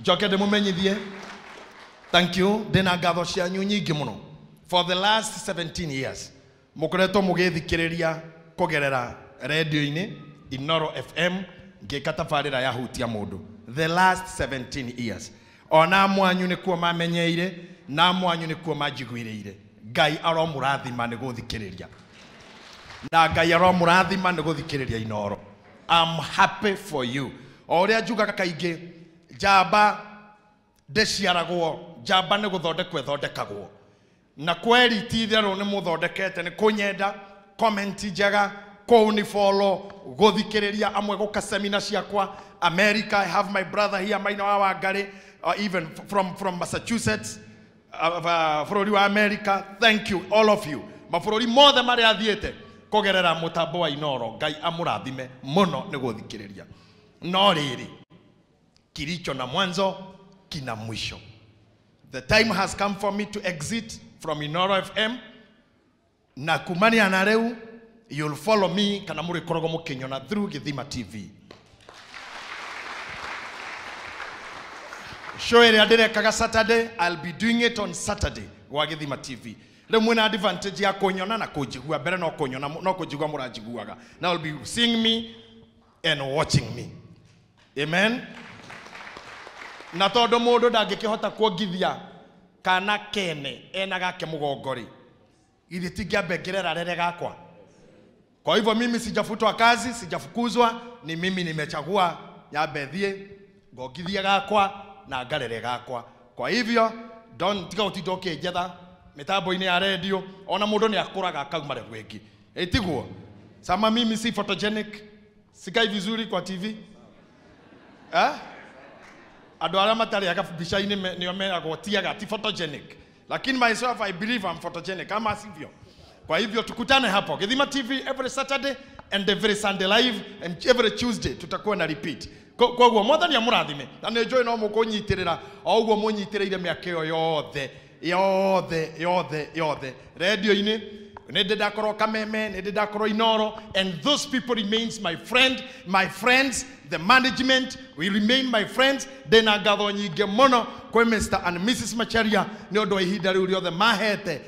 njoke ndimumenyithie thank you na ngatho cianyu nyingi muno for the last 17 years ria kå gerera redio inä inoro fm ngika tabarira yahutia hutia mundu the last 17 years ona mwanyu kuo mamenyeire na mwanyu nikuo majiguiriire ngai aromurathima ni guthikiriria na ngai aromurathima ni guthikiriria inoro i'm happy for you o a njugaga kaingä njamba ndĩciaragwo njamba gå gũthondekwo ĩthondekagwo na kweri ti nä nĩ mũthondekete nĩ kũnyenda komenti njega rä ria amwe gå semina ciakwa america i have my brother here maina wa wangarĩ uh, even from, from massachusetts uh, uh, bũrũri wa america thank you all of you mabũrũri mothe marĩa athiĩte kogerera mutambo wa inoro ngai gå thikä rä ria no rä kilicho na mwanzo kina mwisho. The time has come for me to exit from Inoro FM na kumania na reu you'll follow me kana muri korogo na through Githima TV. show ĩrĩa ndĩrekaga saturday I'll be doing it on saturday wa githima tv rĩu mwĩna advantage ya kũnyona na kũnjigua mbere no kũnyona no kũnjigua mũranjiguaga now I'll be seeing me and watching me amen na tondu mundu ndangikihota kuongithia kana kene ena gake mugongori ilitingiambe ngirera rere gakwa kwa hivyo mimi sijafutwa kazi sijafukuzwa ni mimi nimechagua nyambe thie ngongithie gakwa na ngarere gakwa kwa hivyo don tiga utindo ukinjetha mitambo-inä ya redio ona må ndå nä akåraga akaumare gwängä ä tiguo sama mimi si photogenic sikai vizuri kwa tv eh? andå arä a matarä aga mbica-inä nä o meragwo tiaga ti photogenic lakini myself i believe I'm photogenic ama sivyo kwa hivyo tukutane hapo Githima TV every Saturday and every Sunday live and every Tuesday tutakuwa na repeat koguo mwathani amurathime na nä njå no må kå nyitä o guo må nyitä rä ire mä aka ä yo yothe yothe yothe yothe redio-inä And those people remains my friend, my friends, the management we remain my friends. Then ngatho nyingi muno kwĩ Mr. and Mrs. Macharia nĩ ũndũ wa ihinda rĩu rĩothe mahete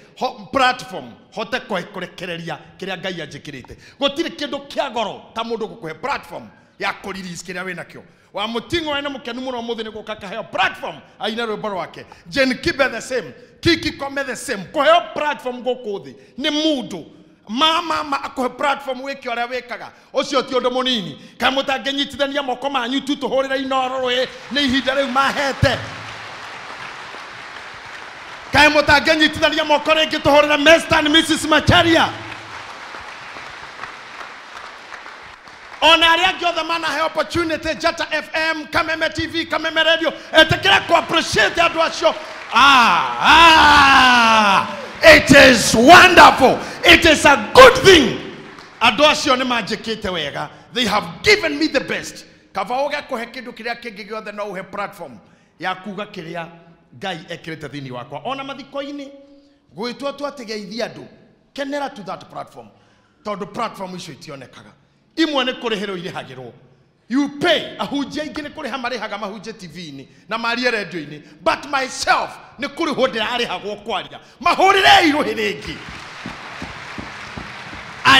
platform hote kũrekereria kĩrĩa Ngai anjĩkĩrĩte gũtirĩ kĩndũ kĩa goro ta mũndũ gũkũhe platform ya kå riris kä rä a wa mutingo ting'o ena må kenu må no må thä ka kaheo platform aina ro mbo wake jen kibe the same kiki come the same ko heo platform gå kå thä nä må ndå mamama akuhe platform ra we kaga ucio ti undu munini ka mutangĩnyitithania moko ma manyu tu tuhurire inoro ri nĩ ihinda rĩu mahete kaĩ mũtangĩnyitithania moko rĩngĩ tũhũrĩre Mr. and Mrs. Macharia onariagi othe manahe opportunity jata fm kameme tv kameme radio etekera ku appreciate andu acio ah, ah, it is wonderful it is a good thing andu acio ni manjikite wega they have given me the best kava uge kuhe kindu kiria kingi giothe no uhe platform ya kuga kiria ngai ekirite thiini wakwa ona mathiko-ini gwitwo twategeithia andu kenera to that platform tondu platform icio itionekaga imwe nä kå rä hä rwo irä you pay ahunjia aingä nä kå rä ha marä haga mahunjia tv-inä na marie rendio-inä but myself nä kå rä hwo ndä rarä hagwo kwaria mahå rä re irå hä rä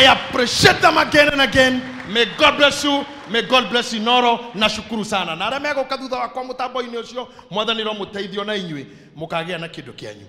i appreciate them again and again may god bless you may god bless inoro na cukuru sana na arä a megå ka thutha wakwa må tambo-inä å cio mwathani ro må teithio na inyuä må kagä a na kä ndå kä anyu